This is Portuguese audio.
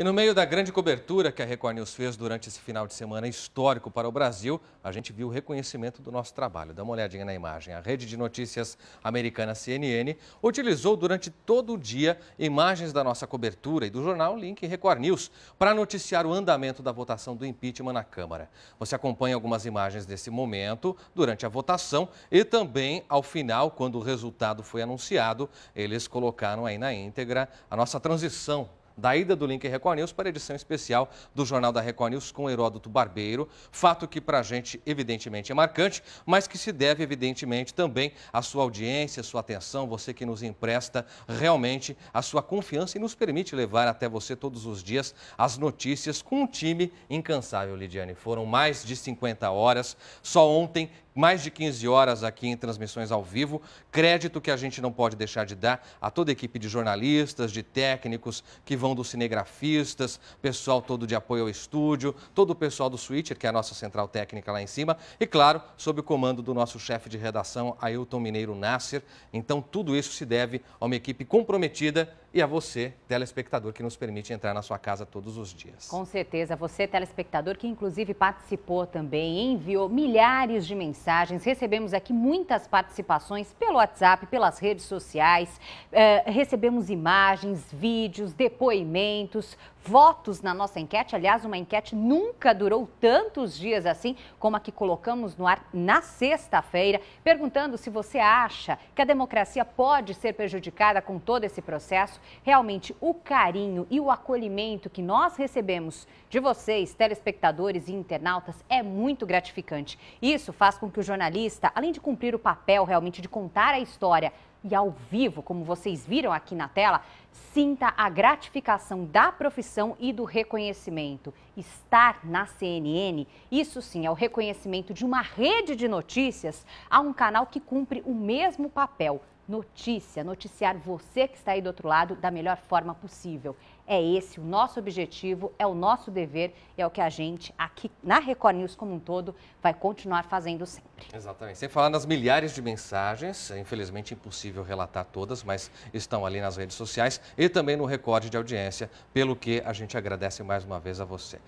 E no meio da grande cobertura que a Record News fez durante esse final de semana histórico para o Brasil, a gente viu o reconhecimento do nosso trabalho. Dá uma olhadinha na imagem. A rede de notícias americana CNN utilizou durante todo o dia imagens da nossa cobertura e do jornal Link Record News para noticiar o andamento da votação do impeachment na Câmara. Você acompanha algumas imagens desse momento durante a votação e também ao final, quando o resultado foi anunciado, eles colocaram aí na íntegra a nossa transição da ida do Link Record News para a edição especial do Jornal da Record News com Heródoto Barbeiro. Fato que para a gente, evidentemente, é marcante, mas que se deve, evidentemente, também à sua audiência, à sua atenção, você que nos empresta realmente a sua confiança e nos permite levar até você todos os dias as notícias com um time incansável, Lidiane. Foram mais de 50 horas, só ontem mais de 15 horas aqui em transmissões ao vivo. Crédito que a gente não pode deixar de dar a toda a equipe de jornalistas, de técnicos que vão vão dos cinegrafistas, pessoal todo de apoio ao estúdio, todo o pessoal do Switcher, que é a nossa central técnica lá em cima, e claro, sob o comando do nosso chefe de redação, Ailton Mineiro Nasser. Então, tudo isso se deve a uma equipe comprometida e a você, telespectador, que nos permite entrar na sua casa todos os dias. Com certeza, você, telespectador, que inclusive participou também, enviou milhares de mensagens, recebemos aqui muitas participações pelo WhatsApp, pelas redes sociais, eh, recebemos imagens, vídeos, depois depoimentos, votos na nossa enquete. Aliás, uma enquete nunca durou tantos dias assim como a que colocamos no ar na sexta-feira, perguntando se você acha que a democracia pode ser prejudicada com todo esse processo. Realmente, o carinho e o acolhimento que nós recebemos de vocês, telespectadores e internautas, é muito gratificante. Isso faz com que o jornalista, além de cumprir o papel realmente de contar a história, e ao vivo, como vocês viram aqui na tela, sinta a gratificação da profissão e do reconhecimento. Estar na CNN, isso sim é o reconhecimento de uma rede de notícias a um canal que cumpre o mesmo papel notícia, noticiar você que está aí do outro lado da melhor forma possível. É esse o nosso objetivo, é o nosso dever e é o que a gente aqui na Record News como um todo vai continuar fazendo sempre. Exatamente. Sem falar nas milhares de mensagens, é infelizmente impossível relatar todas, mas estão ali nas redes sociais e também no recorde de audiência, pelo que a gente agradece mais uma vez a você.